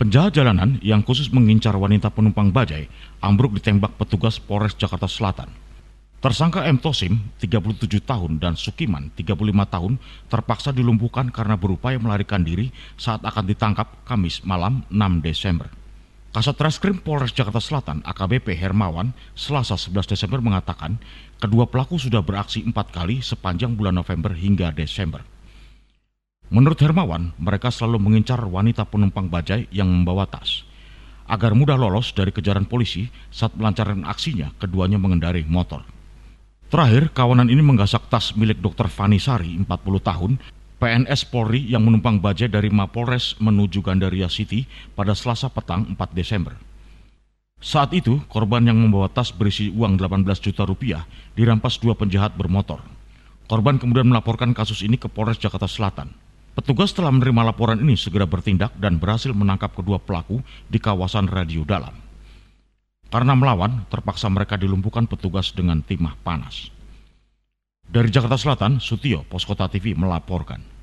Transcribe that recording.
Penjahat jalanan yang khusus mengincar wanita penumpang bajai ambruk ditembak petugas Polres Jakarta Selatan. Tersangka M. Tosim, 37 tahun, dan Sukiman, 35 tahun, terpaksa dilumpuhkan karena berupaya melarikan diri saat akan ditangkap Kamis malam 6 Desember. Kasat Reskrim Polres Jakarta Selatan AKBP Hermawan Selasa 11 Desember mengatakan kedua pelaku sudah beraksi empat kali sepanjang bulan November hingga Desember. Menurut Hermawan, mereka selalu mengincar wanita penumpang bajai yang membawa tas. Agar mudah lolos dari kejaran polisi, saat melancarkan aksinya, keduanya mengendari motor. Terakhir, kawanan ini menggasak tas milik Dr. Fani Sari, 40 tahun, PNS Polri yang menumpang bajai dari Mapolres menuju Gandaria City pada selasa petang 4 Desember. Saat itu, korban yang membawa tas berisi uang 18 juta rupiah dirampas dua penjahat bermotor. Korban kemudian melaporkan kasus ini ke Polres Jakarta Selatan. Petugas telah menerima laporan ini segera bertindak dan berhasil menangkap kedua pelaku di kawasan radio dalam. Karena melawan, terpaksa mereka dilumpuhkan petugas dengan timah panas. Dari Jakarta Selatan, Sutio, Poskota TV melaporkan.